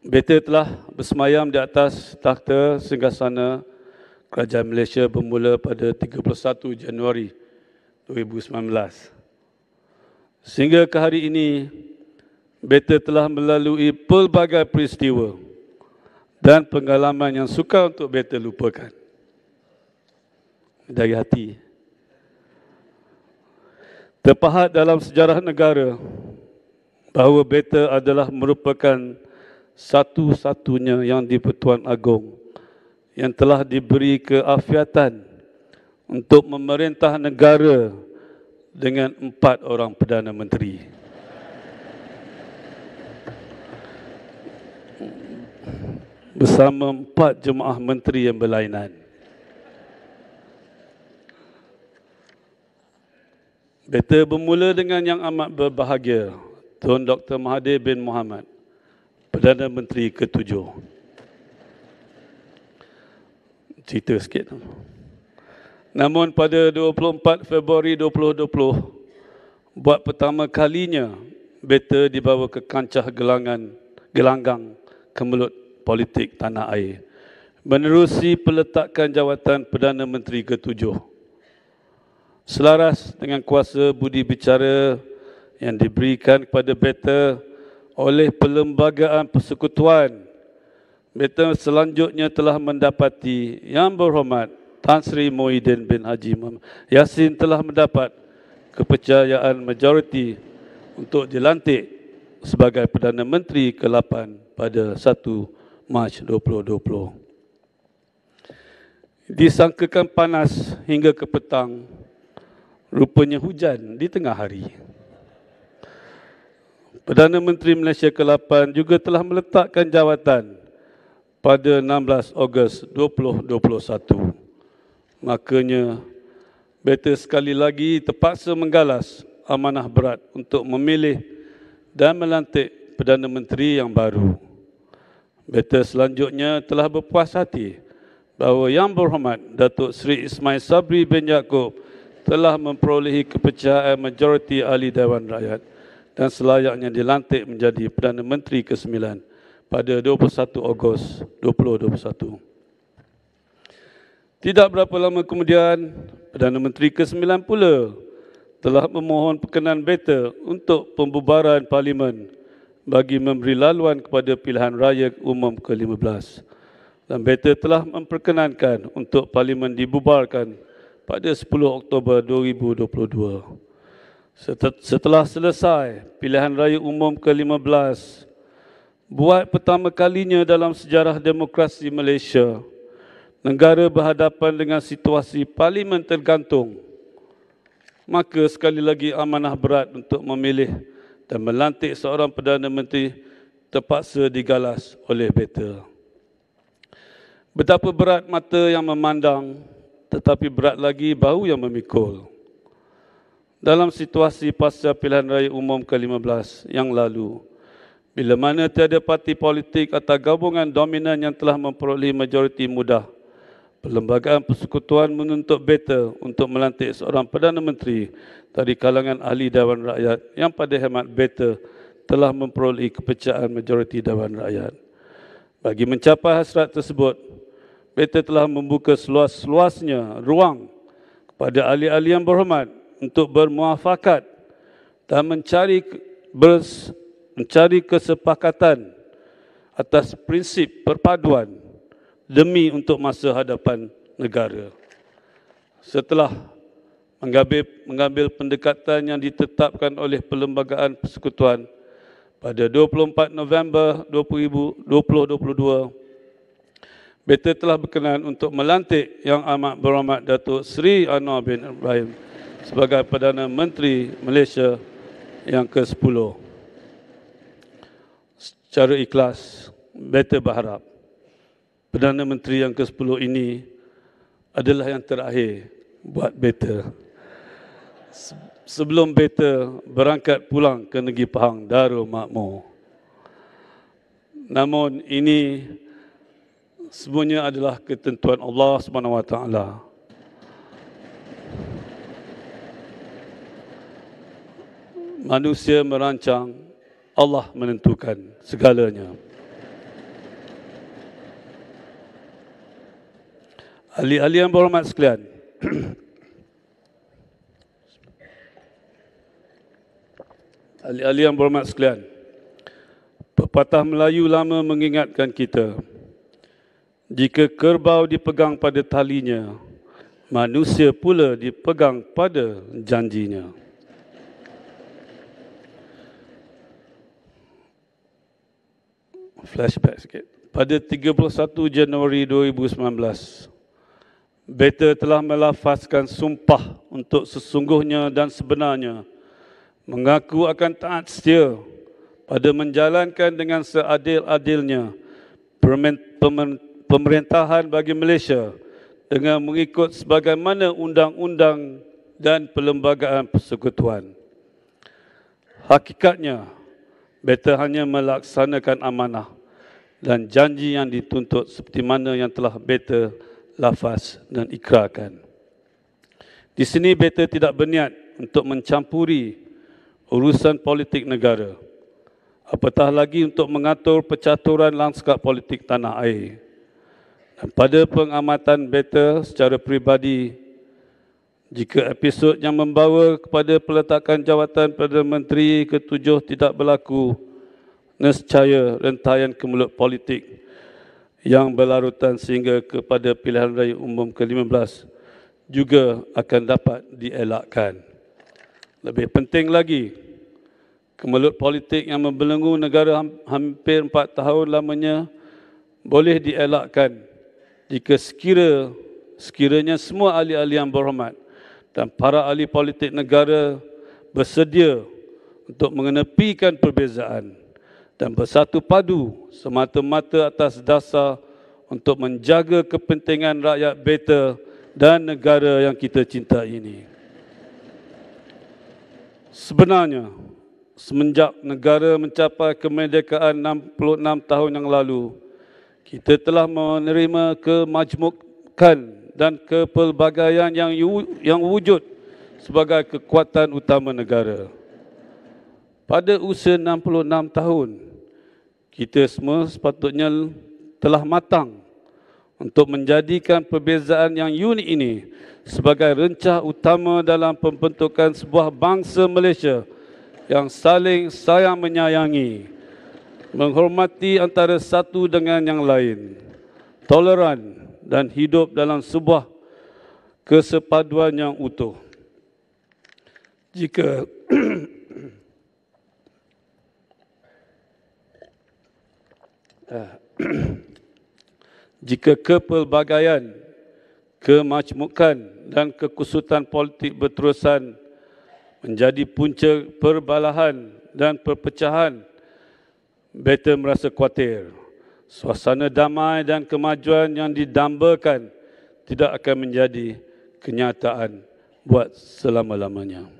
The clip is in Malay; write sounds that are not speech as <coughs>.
Beta telah bersemayam di atas takhta singgasana Kerajaan Malaysia bermula pada 31 Januari 2019. Sehingga ke hari ini, Betul telah melalui pelbagai peristiwa dan pengalaman yang sukar untuk Betul lupakan. Dari hati. Terpahat dalam sejarah negara bahawa Betul adalah merupakan satu-satunya yang dipertuan agung yang telah diberi keafiatan untuk memerintah negara dengan empat orang Perdana Menteri. Bersama empat jemaah menteri yang berlainan. Beta bermula dengan yang amat berbahagia, Tuan Dr. Mahathir bin Mohamad. Perdana Menteri ketujuh. Cerita sikit. Namun pada 24 Februari 2020, buat pertama kalinya beta dibawa ke kancah gelangan gelanggang kemelut politik tanah air. Menerusi peletakan jawatan Perdana Menteri ketujuh. Selaras dengan kuasa budi bicara yang diberikan kepada beta oleh Perlembagaan Persekutuan. Mereka selanjutnya telah mendapati Yang Berhormat Tan Sri Muhyiddin bin Haji Muhammad Yassin telah mendapat kepercayaan majoriti untuk dilantik sebagai Perdana Menteri ke-8 pada 1 Mac 2020. Disangkakan panas hingga ke petang, rupanya hujan di tengah hari. Perdana Menteri Malaysia ke-8 juga telah meletakkan jawatan pada 16 Ogos 2021. Makanya, better sekali lagi terpaksa menggalas amanah berat untuk memilih dan melantik Perdana Menteri yang baru. Better selanjutnya telah berpuas hati bahawa Yang Berhormat Datuk Seri Ismail Sabri bin Yaakob telah memperolehi kepercayaan majoriti ahli Dewan Rakyat dan selayaknya dilantik menjadi Perdana Menteri ke-9 pada 21 Ogos 2021. Tidak berapa lama kemudian, Perdana Menteri ke-9 pula telah memohon perkenan beta untuk pembubaran Parlimen bagi memberi laluan kepada pilihan raya umum ke-15. Dan beta telah memperkenankan untuk Parlimen dibubarkan pada 10 Oktober 2022. Setelah selesai pilihan raya umum ke-15, buat pertama kalinya dalam sejarah demokrasi Malaysia, negara berhadapan dengan situasi parlimen tergantung, maka sekali lagi amanah berat untuk memilih dan melantik seorang Perdana Menteri terpaksa digalas oleh beta. Betapa berat mata yang memandang, tetapi berat lagi bau yang memikul dalam situasi pasca pilihan raya umum ke-15 yang lalu. Bila mana tiada parti politik atau gabungan dominan yang telah memperoleh majoriti mudah, Perlembagaan Persekutuan menuntut beta untuk melantik seorang Perdana Menteri dari kalangan ahli Dewan Rakyat yang pada hemat beta telah memperoleh kepecahan majoriti Dewan Rakyat. Bagi mencapai hasrat tersebut, beta telah membuka seluas-luasnya ruang kepada ahli-ahli yang berhormat untuk bermuafakat dan mencari bers, mencari kesepakatan atas prinsip perpaduan demi untuk masa hadapan negara. Setelah mengambil, mengambil pendekatan yang ditetapkan oleh Perlembagaan Persekutuan pada 24 November 2022, Beta telah berkenan untuk melantik Yang Amat Berhormat Datuk Seri Anwar bin Ibrahim sebagai Perdana Menteri Malaysia yang ke-10. Secara ikhlas, beta berharap Perdana Menteri yang ke-10 ini adalah yang terakhir buat beta. Sebelum beta berangkat pulang ke negeri Pahang Darul Makmur. Namun ini semuanya adalah ketentuan Allah SWT. manusia merancang, Allah menentukan segalanya. Ali-ali yang berhormat sekalian. ali <clears throat> ahli yang berhormat sekalian. Pepatah Melayu lama mengingatkan kita. Jika kerbau dipegang pada talinya, manusia pula dipegang pada janjinya. flashback sikit. Pada 31 Januari 2019, beta telah melafazkan sumpah untuk sesungguhnya dan sebenarnya mengaku akan taat setia pada menjalankan dengan seadil-adilnya pemerintahan bagi Malaysia dengan mengikut sebagaimana undang-undang dan perlembagaan persekutuan. Hakikatnya, Better hanya melaksanakan amanah dan janji yang dituntut seperti mana yang telah better lafaz dan ikrarkan. Di sini better tidak berniat untuk mencampuri urusan politik negara. Apatah lagi untuk mengatur percaturan langskap politik tanah air. Dan pada pengamatan better secara pribadi. Jika episod yang membawa kepada peletakan jawatan Perdana Menteri ketujuh tidak berlaku, nescaya rentaian kemulut politik yang berlarutan sehingga kepada pilihan raya umum ke-15 juga akan dapat dielakkan. Lebih penting lagi, kemelut politik yang membelenggu negara hampir empat tahun lamanya boleh dielakkan jika sekira, sekiranya semua ahli-ahli yang berhormat dan para ahli politik negara bersedia untuk mengenepikan perbezaan dan bersatu padu semata-mata atas dasar untuk menjaga kepentingan rakyat beta dan negara yang kita cinta ini. Sebenarnya, semenjak negara mencapai kemerdekaan 66 tahun yang lalu, kita telah menerima kemajmukan dan kepelbagaian yang yang wujud sebagai kekuatan utama negara. Pada usia 66 tahun, kita semua sepatutnya telah matang untuk menjadikan perbezaan yang unik ini sebagai rencah utama dalam pembentukan sebuah bangsa Malaysia yang saling sayang menyayangi, menghormati antara satu dengan yang lain, toleran, dan hidup dalam sebuah kesepaduan yang utuh. Jika <coughs> jika kepelbagaian, kemajmukan dan kekusutan politik berterusan menjadi punca perbalahan dan perpecahan, Better merasa khuatir suasana damai dan kemajuan yang didambakan tidak akan menjadi kenyataan buat selama-lamanya.